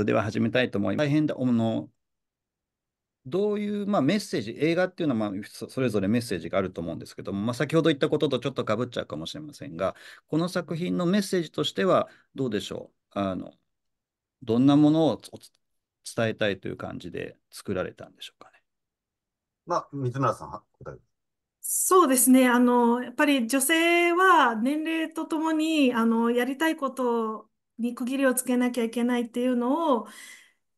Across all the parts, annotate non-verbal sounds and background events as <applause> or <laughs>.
れでは始めたいと思います。大変だ、の、どういう、まあ、メッセージ、映画っていうのは、まあ、それぞれメッセージがあると思うんですけども、まあ、先ほど言ったこととちょっとかぶっちゃうかもしれませんが、この作品のメッセージとしては、どうでしょうあのどんなものを伝えたいという感じで作られたんでしょうかね。まあ、水村さん、答えそうですね。あの、やっぱり女性は年齢とともに、あの、やりたいことに区切りをつけなきゃいけないっていうのを、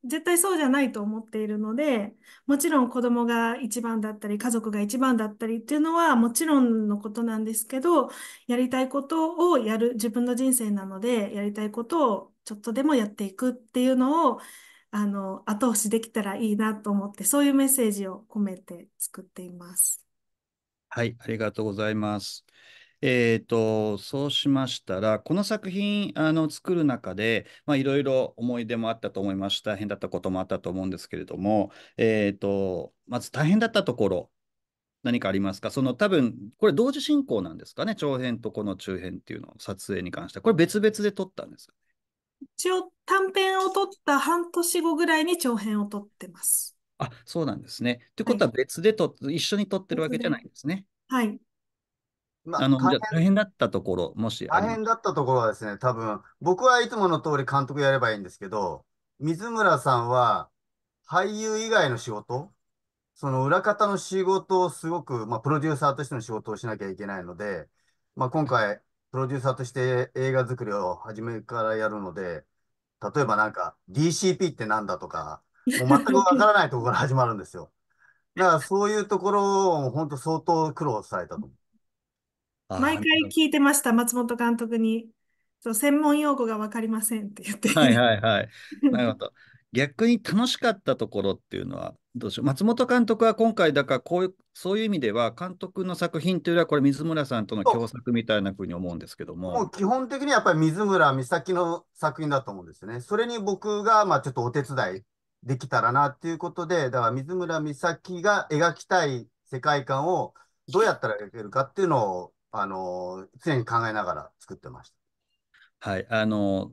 絶対そうじゃないと思っているので、もちろん子供が一番だったり、家族が一番だったりっていうのはもちろんのことなんですけど、やりたいことをやる、自分の人生なので、やりたいことをちょっとでもやっていくっていうのを、あの、後押しできたらいいなと思って、そういうメッセージを込めて作っています。はい、ありがとうございます。えー、と、そうしましたら、この作品あの作る中で、まいろいろ思い出もあったと思いまし大変だったこともあったと思うんですけれども、えっ、ー、と、まず大変だったところ、何かありますかその多分、これ同時進行なんですかね長編とこの中編っていうのを撮影に関しては。これ別々で撮ったんですかね一応短編を撮った半年後ぐらいに長編を撮ってます。あ、そうなんですね。ということは別で撮、はい、一緒に撮ってるわけじゃないんですね。はい。まあ、あの大変だったところ、もし大変だったところはですね、多分僕はいつもの通り監督やればいいんですけど、水村さんは俳優以外の仕事、その裏方の仕事をすごく、まあ、プロデューサーとしての仕事をしなきゃいけないので、まあ、今回、プロデューサーとして映画作りを初めからやるので、例えばなんか DCP ってなんだとか、もう全くわからないところから始まるんですよ。だからそういうところを本当相当苦労されたと思う。あ毎回聞いてました、松本監督に。そう、専門用語が分かりませんって言って。はいはいはい。<laughs> なるほど。逆に楽しかったところっていうのはどうでしょう。松本監督は今回、だからこういう、そういう意味では、監督の作品というよりは、これ、水村さんとの共作みたいなふうに思うんですけどもも。う基本的にやっぱり水村美咲の作品だと思うんですね。それに僕がまあちょっとお手伝いできたらなっていうことで、だから水村美咲が描きたい世界観をどうやったら描けるかっていうのをあの、常に考えながら作ってました。はい、あの、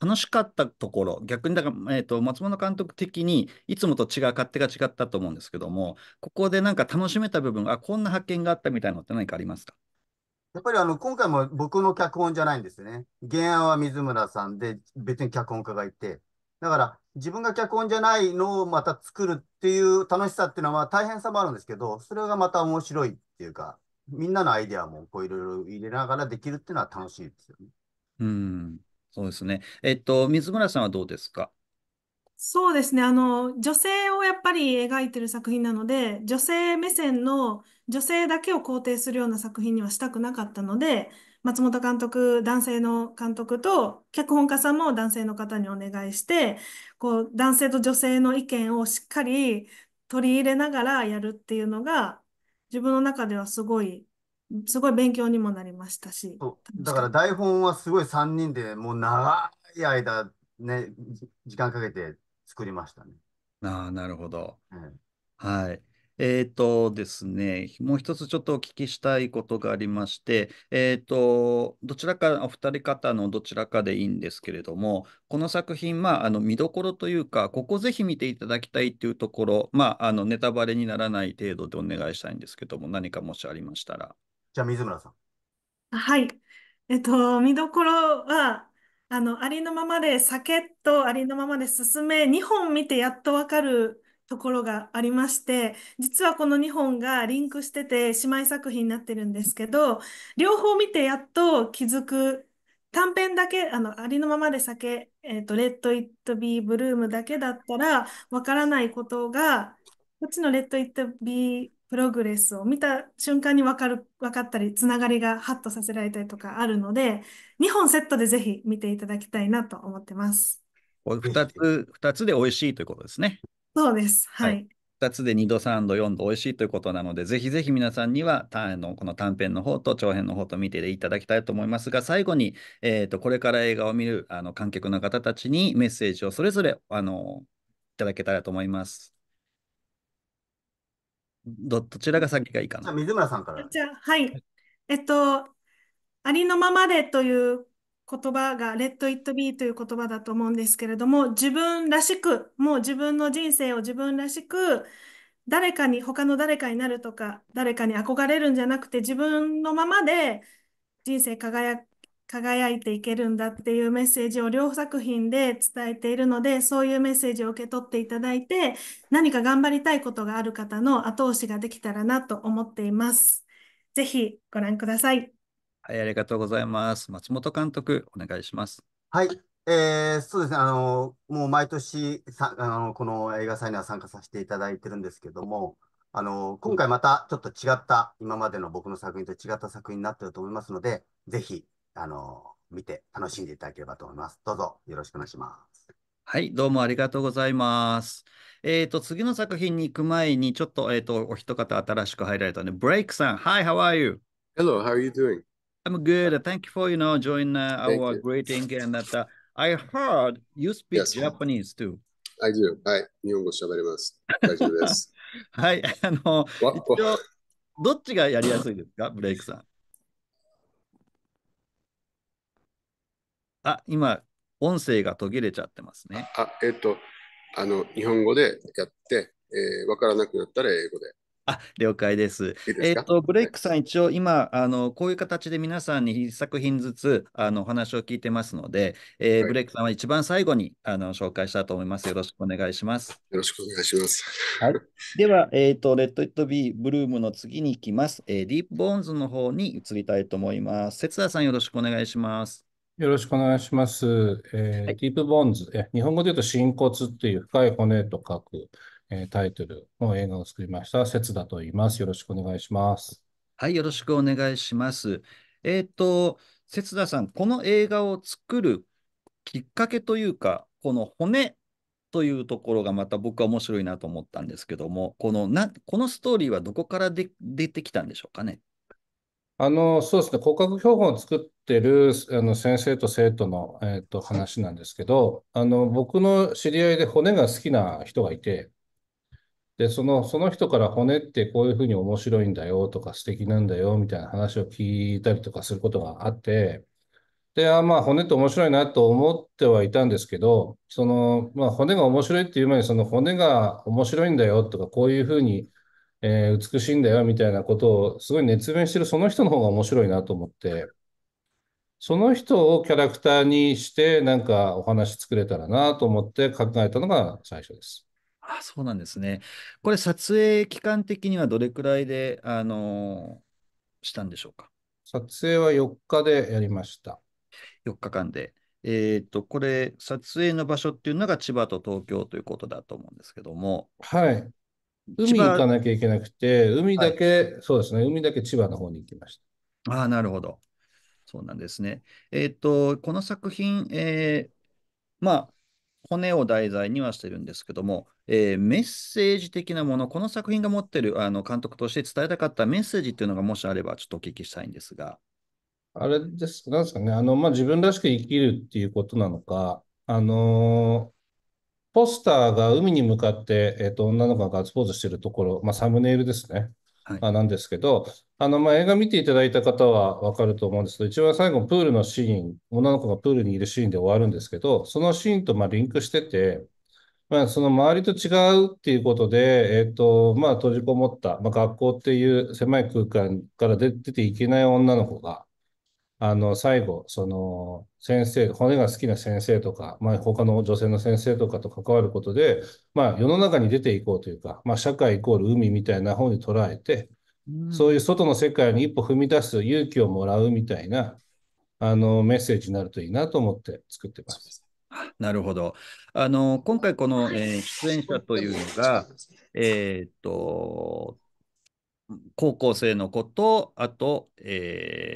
楽しかったところ、逆にだから、えーと、松本監督的にいつもと違う勝手が違ったと思うんですけども、ここでなんか楽しめた部分、あこんな発見があったみたいなのって何かありますかやっぱりあの今回も僕の脚本じゃないんですね。原案は水村さんで、別に脚本家がいて、だから自分が脚本じゃないのをまた作るっていう楽しさっていうのは大変さもあるんですけど、それがまた面白いっていうか、みんなのアイデアもこういろいろ入れながらできるっていうのは楽しいですよね。うん、そうですね。えっと、水村さんはどうですかそうですね。あの、女性をやっぱり描いてる作品なので、女性目線の女性だけを肯定するような作品にはしたくなかったので、松本監督、男性の監督と、脚本家さんも男性の方にお願いして、こう、男性と女性の意見をしっかり取り入れながらやるっていうのが、自分の中ではすごい、すごい勉強にもなりましたし。そうだから台本はすごい3人でもう長い間、ね、時間かけて作りましたね。ああ、なるほど。うん、はい。えっ、ー、とですね、もう一つちょっとお聞きしたいことがありまして、えっ、ー、と、どちらか、お二人方のどちらかでいいんですけれども、この作品、まあ、あの見どころというか、ここぜひ見ていただきたいというところ、まあ、あのネタバレにならない程度でお願いしたいんですけども、何かもしありましたら。じゃあ、水村さん。はい。えっと、見どころは、あの、ありのままで、酒とありのままで進め、2本見てやっとわかる。ところがありまして実はこの2本がリンクしてて姉妹作品になってるんですけど両方見てやっと気づく短編だけあのありのままで酒、えーと、レッド・イット・ビー・ブルームだけだったらわからないことがこっちのレッド・イット・ビー・プログレスを見た瞬間に分かる分かったりつながりがハッとさせられたりとかあるので2本セットでぜひ見ていただきたいなと思ってます。2つ ,2 つで美味しいということですね。そうです。ははい。2つで2度、3度、4度美味しいということなので、ぜひぜひ皆さんにはたあのこの短編の方と長編の方と見ていただきたいと思いますが、最後に、えーと、これから映画を見るあの観客の方たちにメッセージをそれぞれあのいただけたらと思います。ど、どちらが先がいいかじゃな。水村さんから。じゃはい。えっと、ありのままでという言葉が Let It Be という言葉だと思うんですけれども、自分らしく、もう自分の人生を自分らしく、誰かに、他の誰かになるとか、誰かに憧れるんじゃなくて、自分のままで人生輝輝いていけるんだっていうメッセージを両作品で伝えているので、そういうメッセージを受け取っていただいて、何か頑張りたいことがある方の後押しができたらなと思っています。ぜひご覧ください。はい、ありがとうございます。松本監督、お願いします。はい、えー、そうですね、あの、もう毎年さ、あの、この映画祭には参加させていただいてるんですけども、あの、今回またちょっと違った、今までの僕の作品と違った作品になってると思いますので、ぜひ、あの、見て楽しんでいただければと思います。どうぞよろしくお願いします。はい、どうもありがとうございます。えっ、ー、と、次の作品に行く前に、ちょっと、えっ、ー、と、お一方新しく入られたね、ブレイクさん。Hi, how are you?Hello, how are you doing? I'm good. Thank you for you know join uh, our you. greeting and that uh, I heard you speak yes. Japanese too. I do. はい。日本語喋れます。大丈夫です。はい。あの、一応、どっちがやりやすいですか、ブレイクさん。あ、今、音声が途切れちゃってますね。あ、えっ、ー、と、あの、日本語でやって、わ、えー、からなくなったら英語で。あ了解です。いいですえっ、ー、と、ブレイクさん、一応今、あの、こういう形で皆さんに1作品ずつ、あの、お話を聞いてますので、えーはい、ブレイクさんは一番最後に、あの、紹介したと思います。よろしくお願いします。よろしくお願いします。はい。では、えっ、ー、と、レッド・イット・ビー、ブルームの次に行きます。えー、ディープ・ボーンズの方に移りたいと思います。節田さん、よろしくお願いします。よろしくお願いします。えー、はい、ディープ・ボーンズ、え、日本語で言うと、真骨っていう深い骨と書く。えー、タイトルの映画を作りました、節だと言います。よろしくお願いします。はい、よろしくお願いします。えっ、ー、と、節田さん、この映画を作るきっかけというか、この骨というところがまた僕は面白いなと思ったんですけども、このなこのストーリーはどこからで出てきたんでしょうかね。あの、そうですね、骨格標本を作ってるあの先生と生徒の、えーと、と話なんですけど、あの僕の知り合いで骨が好きな人がいて、で、その、その人から骨ってこういうふうに面白いんだよとか素敵なんだよみたいな話を聞いたりとかすることがあって、で、あまあ骨って面白いなと思ってはいたんですけど、その、まあ骨が面白いっていう前にその骨が面白いんだよとかこういうふうに、えー、美しいんだよみたいなことをすごい熱弁してるその人の方が面白いなと思って、その人をキャラクターにして、なんかお話作れたらなと思って考えたのが最初です。あ、そうなんですね。これ、撮影期間的にはどれくらいで、あのしたんでしょうか。撮影は4日でやりました。4日間で。えっ、と、これ、撮影の場所っていうのが千葉と東京ということだと思うんですけども。はい。海行かなきゃいけなくて、海だけ、そうですね、海だけ千葉の方に行きました。ああ、なるほど。そうなんですね。えっ、と、この作品、えまあ、骨を題材にはしてるんですけども、えー、メッセージ的なもの、この作品が持ってるあの監督として伝えたかったメッセージっていうのがもしあればちょっとお聞きしたいんですが。あれです、なんですかね、あの、まあ、自分らしく生きるっていうことなのか、あのー、ポスターが海に向かって、えっ、ー、と、女の子がガッツポーズしてるところ、まあ、サムネイルですね。あなんですけど、あの、まあ、映画見ていただいた方はわかると思うんですけど、一番最後、プールのシーン、女の子がプールにいるシーンで終わるんですけど、そのシーンとまあリンクしてて、まあ、その周りと違うっていうことで、えっ、ー、と、まあ、閉じこもった、まあ、学校っていう狭い空間から出ていけない女の子が、あの、最後、その、先生、骨が好きな先生とか、まあ、他の女性の先生とかと関わることで、まあ、世の中に出ていこうというか、まあ、社会イコール海みたいな方に捉えて、そういう外の世界に一歩踏み出す勇気をもらうみたいな、あの、メッセージになるといいなと思って作ってます。なるほど。あの、今回この、えー、出演者というのが、えー、っと、高校生の子と、あと、えー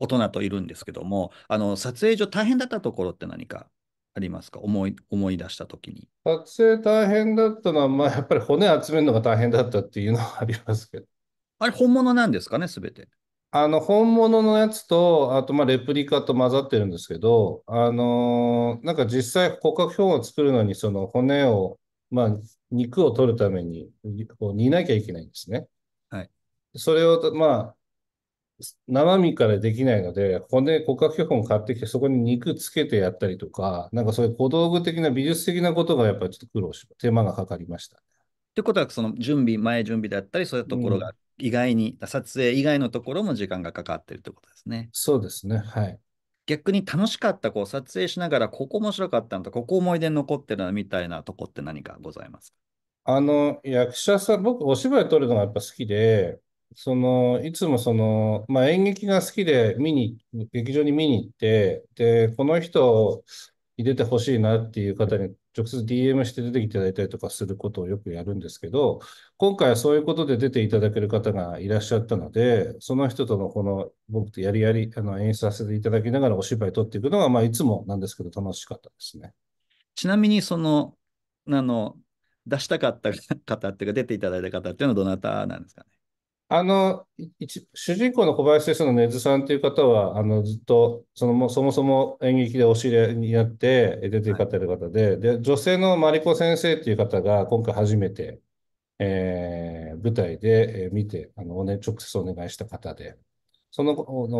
大人といるんですけども、あの撮影所大変だったところって何かありますか思い思い出した時に。撮影大変だったのは、まあ、やっぱり骨集めるのが大変だったっていうのはありますけど。あれ、本物なんですかね、すべて。あの本物のやつと、あとまあレプリカと混ざってるんですけど、あのー、なんか実際、骨格標本を作るのに、その骨を、まあ、肉を取るためにこう煮なきゃいけないんですね。はい、それを、まあ、生身からできないので、骨、骨格標本買ってきて、そこに肉つけてやったりとか、なんかそういう小道具的な美術的なことがやっぱりちょっと苦労し、手間がかかりました、ってことは、その準備、前準備だったり、そういうところが意外に、うん、撮影以外のところも時間がかかってるってことですね。そうですね。はい。逆に楽しかった、こう撮影しながら、ここ面白かったのと、ここ思い出に残ってるみたいなとこって何かございますかあの役者さん、僕、お芝居撮るのがやっぱ好きで、その、いつもその、まあ、演劇が好きで見に、劇場に見に行って、で、この人に出てほしいなっていう方に直接 DM して出ていただいたりとかすることをよくやるんですけど、今回はそういうことで出ていただける方がいらっしゃったので、その人とのこの、僕とやりやり、あの、演出させていただきながらお芝居撮っていくのが、まあ、いつもなんですけど、楽しかったですね。ちなみに、その、あの、出したかった方っていうか、出ていただいた方っていうのはどなたなんですかあの、主人公の小林先生の根津さんという方は、あの、ずっと、そのも、そもそも演劇でお知り合いになって、出ていかれる方で、はい、で、女性のマリコ先生という方が、今回初めて、えー、舞台で、見て、あの、ね、直接お願いした方で、その、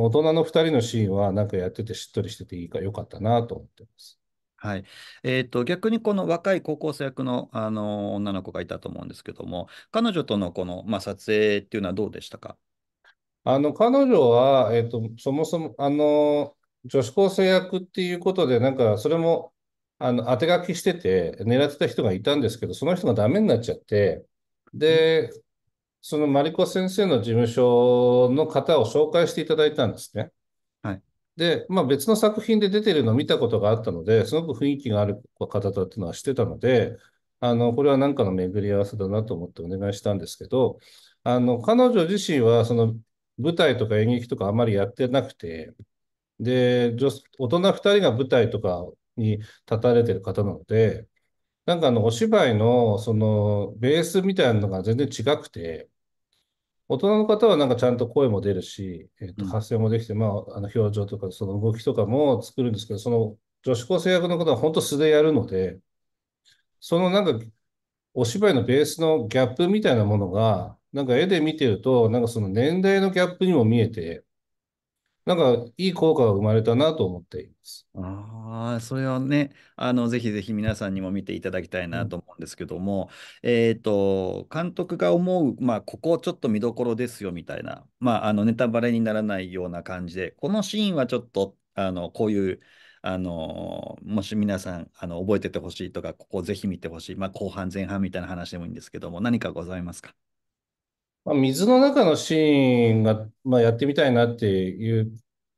大人の二人のシーンは、なんかやっててしっとりしてていいか、良かったなと思ってます。はい。えっ、ー、と、逆にこの若い高校生役の、あの女の子がいたと思うんですけども、彼女とのこの、まあ、撮影っていうのはどうでしたかあの、彼女は、えっ、ー、と、そもそも、あの、女子高生役っていうことで、なんか、それも、あの、当て書きしてて、狙ってた人がいたんですけど、その人がダメになっちゃって、で、そのマリコ先生の事務所の方を紹介していただいたんですね。はい。で、まあ、別の作品で出てるのを見たことがあったので、すごく雰囲気がある方だっていうのは知ってたので、あの、これは何かの巡り合わせだなと思ってお願いしたんですけど、あの、彼女自身は、その、舞台とか演劇とかあまりやってなくて、で、女大人2人が舞台とかに立たれてる方なので、なんかあの、お芝居の、その、ベースみたいなのが全然違くて、大人の方はなんかちゃんと声も出るし、えっと、発声もできて、うん、まあ、あの表情とか、その動きとかも作るんですけど、その女子高生役の方は本当素でやるので、そのなんか、お芝居のベースのギャップみたいなものが、なんか絵で見てると、なんかその年代のギャップにも見えて、なんかいい効果が生まれたなと思っています。ああ、それはね、あの、ぜひぜひ皆さんにも見ていただきたいなと思うんですけども、うん、えっ、ー、と、監督が思う、まあ、ここちょっと見どころですよみたいな、まあ、あの、ネタバレにならないような感じで、このシーンはちょっと、あの、こういう、あのもし皆さんあの覚えててほしいとか、ここぜひ見てほしい、まあ、後半前半みたいな話でもいいんですけども、何かございますかまあ、水の中のシーンが、まあ、やってみたいなっていう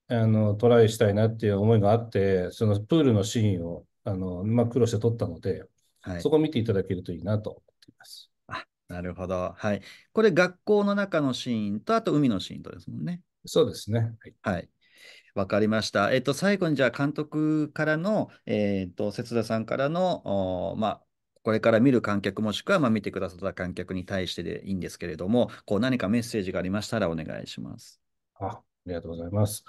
あの、トライしたいなっていう思いがあって、そのプールのシーンをあの、まあ、苦労して撮ったので、はい、そこ見ていただけるといいなと思っています。あなるほど。はい。これ、学校の中のシーンと、あと海のシーンとですもんね。そうですね。はい。はいわかりました。えっと、最後にじゃあ監督からの、えっと、節田さんからの、まあ、これから見る観客もしくは、まあ、見てくださった観客に対してでいいんですけれども、こう何かメッセージがありましたらお願いします。あありがとうございます。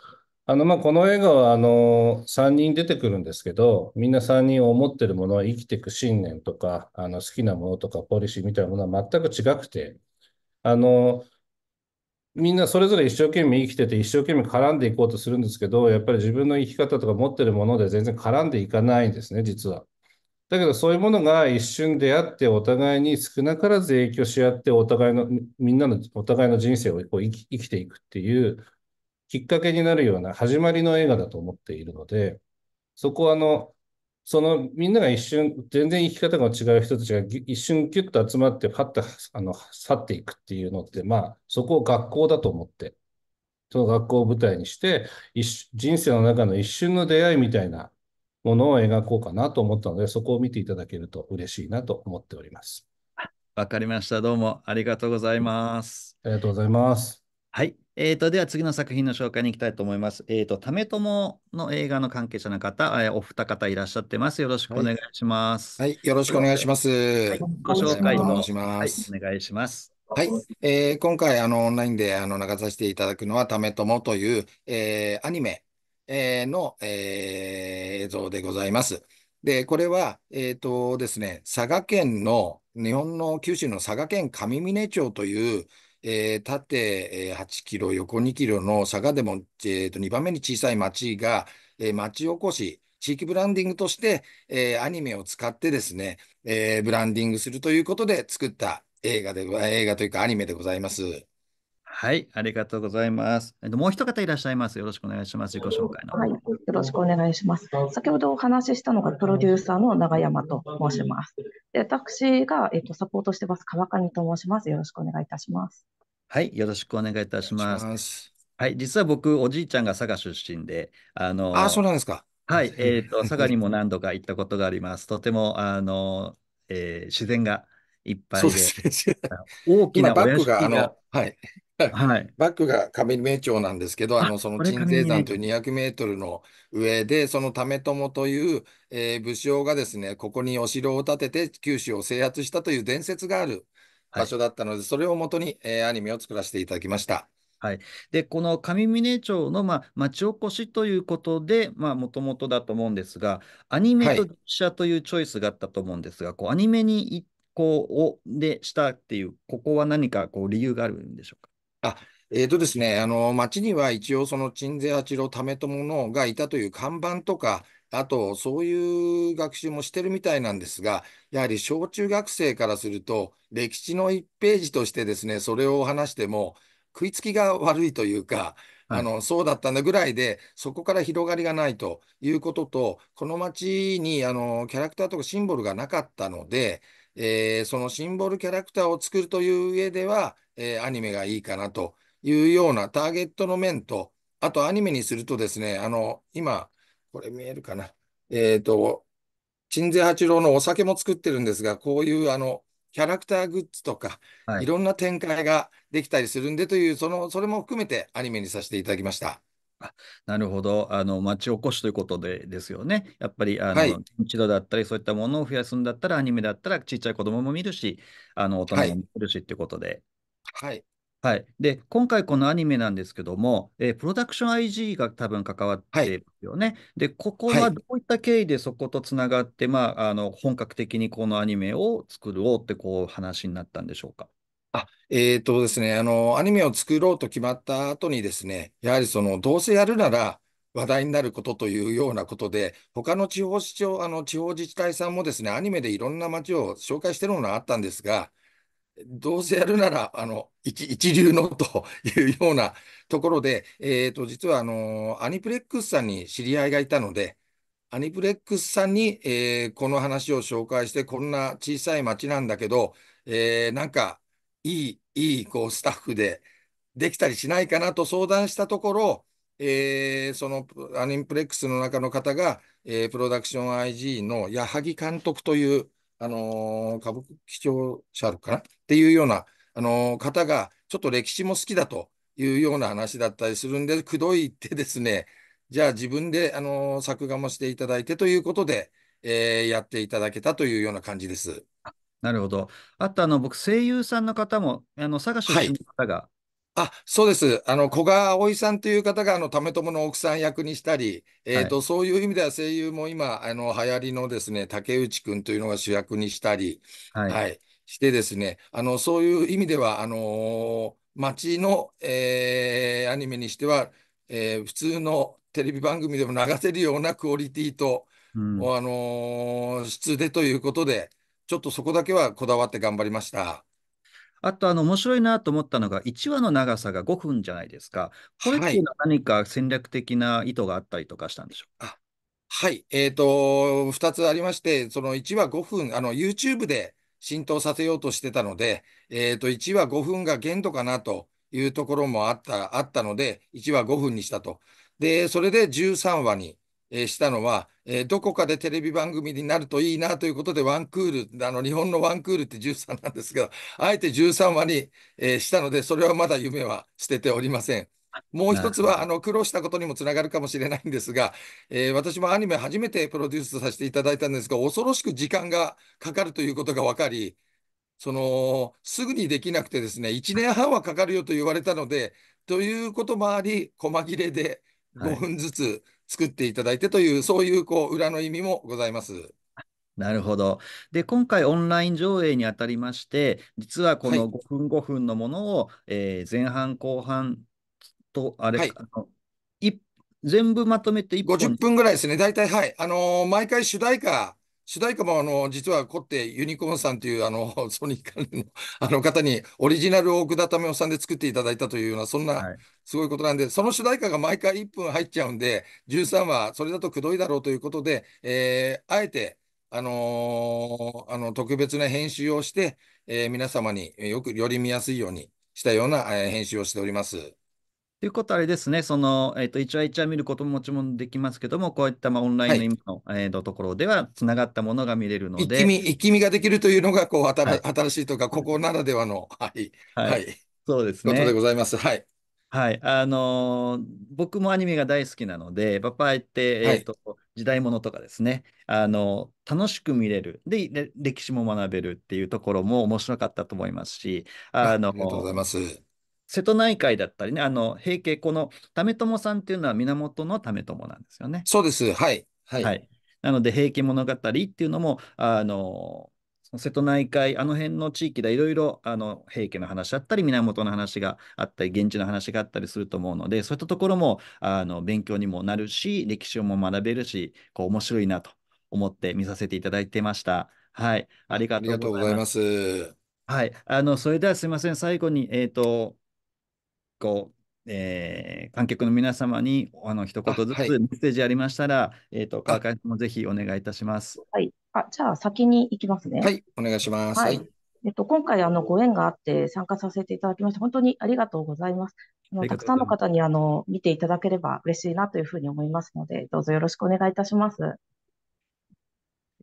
あのまあこの映画はあの3人出てくるんですけど、みんな3人を思ってるものは生きていく信念とか、あの好きなものとかポリシーみたいなものは全く違くて、あのみんなそれぞれ一生懸命生きてて、一生懸命絡んでいこうとするんですけど、やっぱり自分の生き方とか持ってるもので全然絡んでいかないんですね、実は。だけどそういうものが一瞬出会ってお互いに少なからず影響し合ってお互いのみんなのお互いの人生をこう生き生きていくっていうきっかけになるような始まりの映画だと思っているのでそこはあのそのみんなが一瞬全然生き方が違う人たちが一瞬キュッと集まってパッとあの去っていくっていうのってまあそこを学校だと思ってその学校を舞台にして人生の中の一瞬の出会いみたいなものを描こうかなと思ったので、そこを見ていただけると嬉しいなと思っております。わかりました。どうもありがとうございます。ありがとうございます。はい。えーと、では次の作品の紹介に行きたいと思います。えっ、ー、と、ためとの映画の関係者の方、えー、お二方いらっしゃってます。よろしくお願いします。はい、はい、よろしくお願いします。はい、ご紹介を、はい、お願いします。はい、えー、今回あのオンラインであの流させていただくのは「ためとも」という、えー、アニメえの、え映像でございます。で、これは、えっ、ー、とですね、佐賀県の、日本の九州の佐賀県上峰町という、えー、縦8キロ、横2キロの佐賀でも、えー、と2番目に小さい町が、えー、町おこし、地域ブランディングとして、えー、アニメを使ってですね、えー、ブランディングするということで作った映画で、映画というかアニメでございます。はい、ありがとうございます。もう一方いらっしゃいます。よろしくお願いします。自己紹介の。はい、よろしくお願いします。先ほどお話ししたのがプロデューサーの永山と申します。で私が、えっと、サポートしてます川上と申します。よろしくお願いいたします。はい、よろしくお願いいたします。ますはい、実は僕、おじいちゃんが佐賀出身で、あの、あ、そうなんですか。はい、えっ、ー、と、佐賀にも何度か行ったことがあります。とても、あの、えー、自然がいっぱいで。そうですね。大きなバッグが、あの、はい。はい、バックが上名町なんですけど、あのその鎮西山という200メートルの上で、その為朝という、えー、武将がですね、ここにお城を建てて九州を制圧したという伝説がある場所だったので、はい、それをもとに、えー、アニメを作らせていただきました。はい、でこの上峰町の、まあ、町おこしということで、もともとだと思うんですが、アニメと実写というチョイスがあったと思うんですが、はい、こうアニメに行っ行をでしたっていう、ここは何かこう理由があるんでしょうか。あえーとですね、あの町には一応、その鎮西八郎為朝がいたという看板とか、あと、そういう学習もしてるみたいなんですが、やはり小中学生からすると、歴史の1ページとしてですね、それを話しても、食いつきが悪いというか、あのそうだったんだぐらいで、そこから広がりがないということと、この町にあのキャラクターとかシンボルがなかったので、えー、そのシンボルキャラクターを作るという上では、えー、アニメがいいかなというようなターゲットの面と、あとアニメにするとですね、あの、今、これ見えるかな。えっ、ー、と、鎮西八郎のお酒も作ってるんですが、こういうあの、キャラクターグッズとか、はい、いろんな展開ができたりするんでという、その、それも含めてアニメにさせていただきました。なるほど。あの、町おこしということでですよね。やっぱり、あの、はい、一度だったり、そういったものを増やすんだったら、アニメだったら、ちっちゃい子供も見るし、あの、大人も見るしってことで。はい。はい。で、今回このアニメなんですけども、えー、プロダクション IG が多分関わっているよね。はい、で、ここはどういった経緯でそことつながって、はい、まあ、あの、本格的にこのアニメを作ろうって、こう、話になったんでしょうか。あ、えっとですね、あの、アニメを作ろうと決まった後にですね、やはりその、どうせやるなら話題になることというようなことで、他の地方市長、あの、地方自治体さんもですね、アニメでいろんな街を紹介してるものがあったんですが、どうせやるなら、あの、一、一流のというようなところで、えっと、実はあの、アニプレックスさんに知り合いがいたので、アニプレックスさんに、えー、この話を紹介して、こんな小さい街なんだけど、えー、なんかいい、いい、こう、スタッフでできたりしないかなと相談したところ、えー、そのアニンプレックスの中の方が、えー、プロダクション IG の矢作監督という、あのー、歌舞伎町シャルかなっていうような、あのー、方が、ちょっと歴史も好きだというような話だったりするんで、くどいってですね、じゃあ自分で、あの作画もしていただいてということで、えやっていただけたというような感じです。なるほど。あと、あの、僕、声優さんの方も、あの、佐賀出身の方が、はいあ、そうです。あの、古賀葵さんという方が、あの、為友の奥さん役にしたり、えっと、はい、そういう意味では声優も今、あの、流行りのですね、竹内君というのが主役にしたり、はい、はい、してですね、あの、そういう意味では、あのー、街の、えー、アニメにしては、えー、普通のテレビ番組でも流せるようなクオリティと、うん、あのー、質でということで、ちょっとそこだけはこだわって頑張りました。あと、あの、面白いなと思ったのが、1話の長さが5分じゃないですか。これっていうのは何か戦略的な意図があったりとかしたんでしょうか、はいはい、えっ、ー、と、2つありまして、その1話5分、あの、YouTube で浸透させようとしてたので、えっ、ー、と、1話5分が限度かなというところもあった、あったので、1話5分にしたと。で、それで13話に、えしたのは、えー、どこかでテレビ番組になるといいなということで、ワンクール、あの、日本のワンクールって13なんですが、あえて13話に、えー、したので、それはまだ夢は捨てておりません。もう一つは、あの、苦労したことにもつながるかもしれないんですが、えー、私もアニメ初めてプロデュースさせていただいたんですが、恐ろしく時間がかかるということが分かり、その、すぐにできなくてですね、1年半はかかるよと言われたので、ということもあり、細切れで5分ずつ、はい作っていただいてという、そういうこう裏の意味もございます。なるほど。で、今回オンライン上映にあたりまして、実はこの5分5分のものを、はい、えー、前半後半と、あれ、はい、あのい全部まとめて1本50分ぐらいですね、大体はい。あのー、毎回主題歌主題歌もあの実は凝ってユニコーンさんというあの <laughs> ソニー関連の <laughs> あの方にオリジナルを奥田民生さんで作っていただいたというようなそんなすごいことなんで、はい、その主題歌が毎回1分入っちゃうんで13話それだとくどいだろうということで、えー、あえて、あのー、あの特別な編集をして、えー、皆様によくより見やすいようにしたような、えー、編集をしております。ということはあれですね、その、えっ、ー、と、一話一話見ることももちろんできますけども、こういった、まあ、オンラインの今の、はい、えー、ところでは、つながったものが見れるので。一気見、一気見ができるというのが、こう、新はい、新しいとか、ここならではの、はい。はい。はい、そうですね。ことでございます。はい。はい。あのー、僕もアニメが大好きなので、パパイって、えっ、ー、と、時代物とかですね、あの、楽しく見れる。で、歴史も学べるっていうところも面白かったと思いますし、あの、ありがとうございます。瀬戸内海だったりね、あの、平家、この為朝さんっていうのは源の為朝なんですよね。そうです、はい。はい。はい、なので、平家物語っていうのも、あの、瀬戸内海、あの辺の地域でいろいろあの平家の話だったり、源の話があったり、現地の話があったりすると思うので、そういったところもあの勉強にもなるし、歴史をも学べるし、こう面白いなと思って見させていただいてました。はい、ありがとうございます。はい、あのそれではすみません、最後に、えーとこう、えー、観客の皆様にあの一言ずつメッセージありましたら、はい、えっ、ー、と、川上さんもぜひお願いいたします。はい。あ、じゃあ先に行きますね。はい、お願いします。はい。えっと、今回あのご縁があって参加させていただきまして、本当にありがとうございます。あのたくさんの方にあの見ていただければ嬉しいなというふうに思いますので、どうぞよろしくお願いいたします。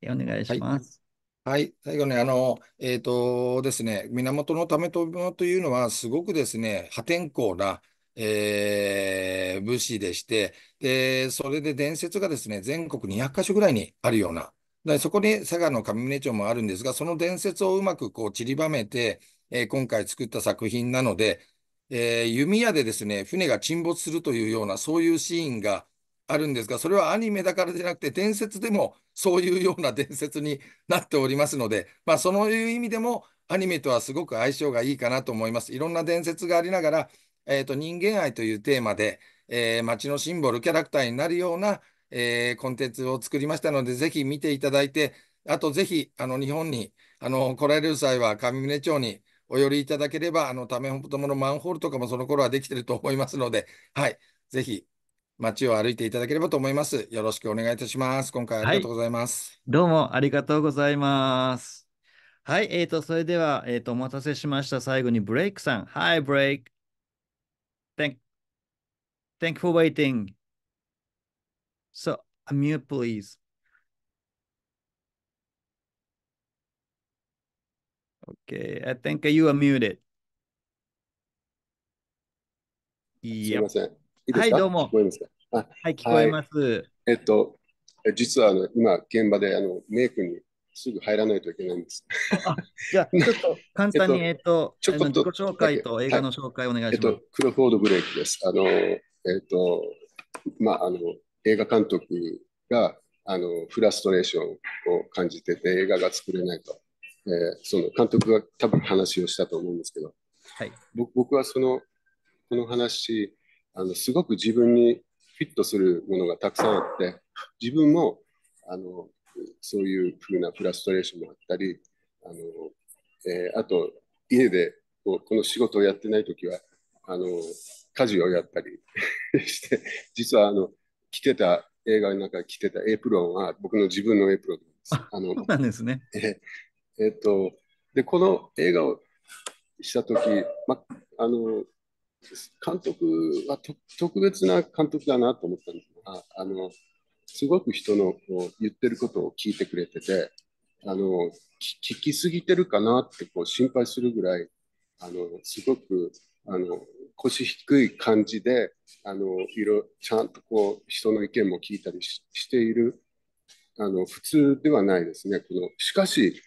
お願いします。はいはい。最後に、あの、えっとですね、源為めというのは、すごくですね、破天荒な、えー武士でして、で、それで伝説がですね、全国200か所ぐらいにあるような、でそこに佐賀の上峰町もあるんですが、その伝説をうまくこう散りばめて、えー今回作った作品なので、えー弓矢でですね、船が沈没するというような、そういうシーンが、あるんですが、それはアニメだからじゃなくて、伝説でもそういうような伝説になっておりますので、まあ、そういう意味でも、アニメとはすごく相性がいいかなと思います。いろんな伝説がありながら、えー、と人間愛というテーマで、えー、街のシンボル、キャラクターになるような、えー、コンテンツを作りましたので、ぜひ見ていただいて、あとぜひあの日本にあの来られる際は上峰町にお寄りいただければ、あのためほとものマンホールとかもその頃はできてると思いますので、はい、ぜひ街を歩いていただければと思います。よろしくお願いいたします。今回ありがとうございます。はい、どうもありがとうございます。はい、えっ、ー、と、それでは、えっ、ー、と、お待たせしました。最後にブレイクさん。Hi, Break. Thank, thank for waiting. So, a m u t e please. Okay, I think you are muted. y e すいません。いいはい、どうも。聞こえますかはい、聞こえます。はい、えっと、実はあの今、現場であのメイクにすぐ入らないといけないんです。じゃあ、<laughs> ちょっと簡単に、えっと、ちょっと自己紹介と映画の紹介お願いします。えっと、クロフォード・ブレイクです。あの、えっと、まあ、あの、映画監督が、あの、フラストレーションを感じてて、映画が作れないと。えー、その監督が多分話をしたと思うんですけど、はい、僕はそのこの話あのすごく自分にフィットするものがたくさんあって自分もあのそういうふうなフラストレーションもあったりあの、えー、あと家でここの仕事をやってない時はあの家事をやったり <laughs> して実はあの着てた映画の中着てたエプロンは僕の自分のエプロンです。あのそうなんですね、えー、えー、っとでこの映画をした時、まあの監督は特別な監督だなと思ったんですが、あのすごく人のこう言ってることを聞いてくれてて、あの聞きすぎてるかなってこう心配するぐらい、あのすごくあの腰低い感じであのいろちゃんとこう人の意見も聞いたりしているあの普通ではないですねこのしかし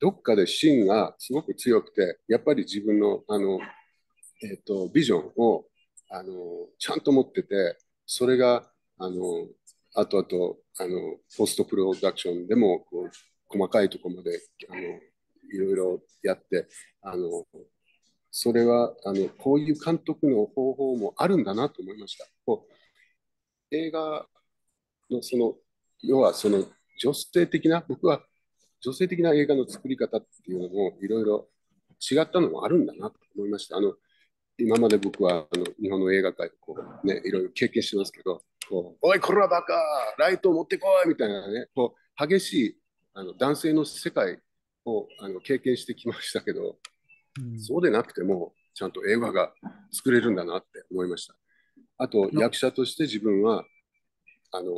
どっかで芯がすごく強くてやっぱり自分のあのえっ、ー、と、ビジョンを、あの、ちゃんと持ってて、それが、あの、後とあと、の、ポストプロダクションでも、こう、細かいとこまで、あの、いろいろやって、あの、それは、あの、こういう監督の方法もあるんだなと思いました。こう映画の、その、要は、その、女性的な、僕は女性的な映画の作り方っていうのもいろいろ違ったのもあるんだなと思いました。あの今まで僕はあの日本の映画界でこう、ね、いろいろ経験してますけど、こうおい、こはバカライトを持ってこいみたいなね、こう激しいあの男性の世界をあの経験してきましたけど、うん、そうでなくても、ちゃんと映画が作れるんだなって思いました。あと、役者として自分は、あの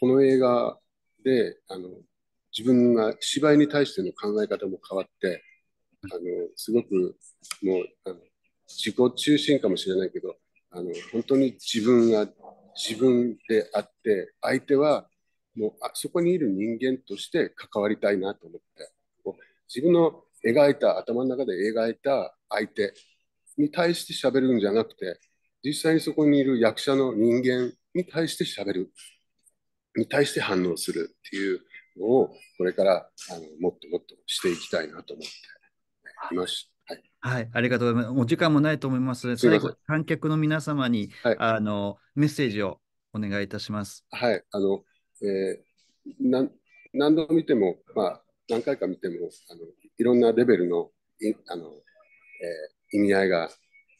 この映画であの自分が芝居に対しての考え方も変わって、あのすごくもうあの自己中心かもしれないけど、あの本当に自分が自分であって、相手はもうあそこにいる人間として関わりたいなと思って、こう自分の描いた、頭の中で描いた相手に対して喋るんじゃなくて、実際にそこにいる役者の人間に対して喋る、に対して反応するっていうのを、これからあのもっともっとしていきたいなと思っていました。はい、ありがとうございます。お時間もないと思いますので、最後、観客の皆様に、はい、あのメッセージをお願いいたします。はい、あの、えー、何度見ても、まあ、何回か見てもあの、いろんなレベルのいあの、えー、意味合いが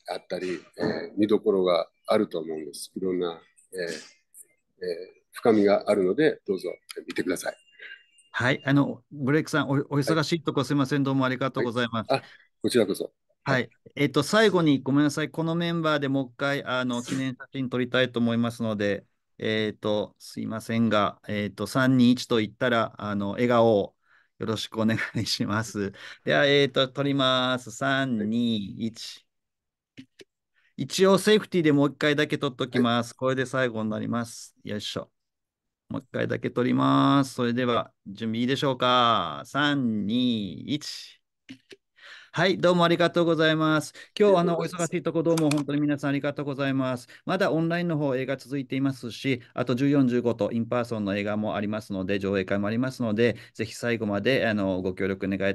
あったり、えー、見どころがあると思うんです。いろんな、えーえー、深みがあるので、どうぞ見てください。はい、あの、ブレイクさん、おお忙しいとこ、はい、すみません、どうもありがとうございます。はい、こちらこそ。はい。えっ、ー、と、最後にごめんなさい。このメンバーでもう一回、あの、<laughs> 記念写真撮りたいと思いますので、えっ、ー、と、すいませんが、えっ、ー、と、321と言ったら、あの、笑顔をよろしくお願いします。では、えっ、と、撮ります。321。一応、セーフティーでもう一回だけ撮っときます。これで最後になります。よいしょ。もう一回だけ撮ります。それでは、準備いいでしょうか。3、2、1。はい、どうもありがとうございます。今日あのお忙しいとこどうも本当に皆さんありがとうございます。まだオンラインの方映画続いていますし、あと14、15とインパーソンの映画もありますので、上映会もありますので、ぜひ最後まであのご協力願い